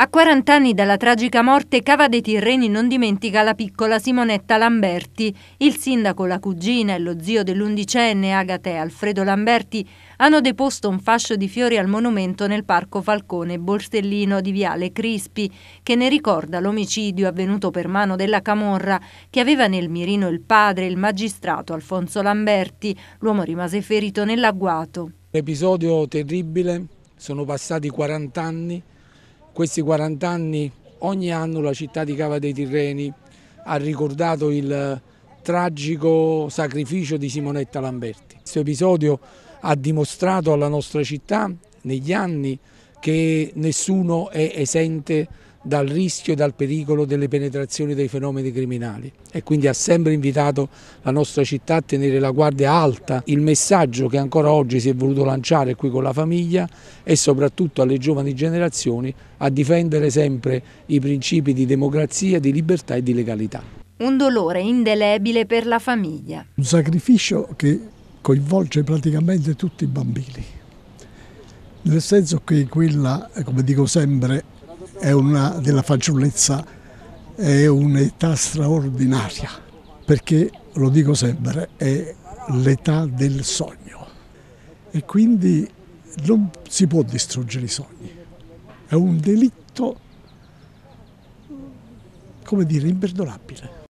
A 40 anni dalla tragica morte, Cava dei Tirreni non dimentica la piccola Simonetta Lamberti. Il sindaco, la cugina e lo zio dell'undicenne Agate Alfredo Lamberti hanno deposto un fascio di fiori al monumento nel parco Falcone Borsellino di Viale Crispi, che ne ricorda l'omicidio avvenuto per mano della Camorra, che aveva nel mirino il padre, il magistrato Alfonso Lamberti. L'uomo rimase ferito nell'agguato. Episodio terribile, sono passati 40 anni questi 40 anni ogni anno la città di Cava dei Tirreni ha ricordato il tragico sacrificio di Simonetta Lamberti. Questo episodio ha dimostrato alla nostra città negli anni che nessuno è esente dal rischio e dal pericolo delle penetrazioni dei fenomeni criminali e quindi ha sempre invitato la nostra città a tenere la guardia alta. Il messaggio che ancora oggi si è voluto lanciare qui con la famiglia e soprattutto alle giovani generazioni a difendere sempre i principi di democrazia, di libertà e di legalità. Un dolore indelebile per la famiglia. Un sacrificio che coinvolge praticamente tutti i bambini, nel senso che quella, come dico sempre, una, della fanciullezza è un'età straordinaria, perché, lo dico sempre, è l'età del sogno. E quindi non si può distruggere i sogni. È un delitto, come dire, imperdonabile.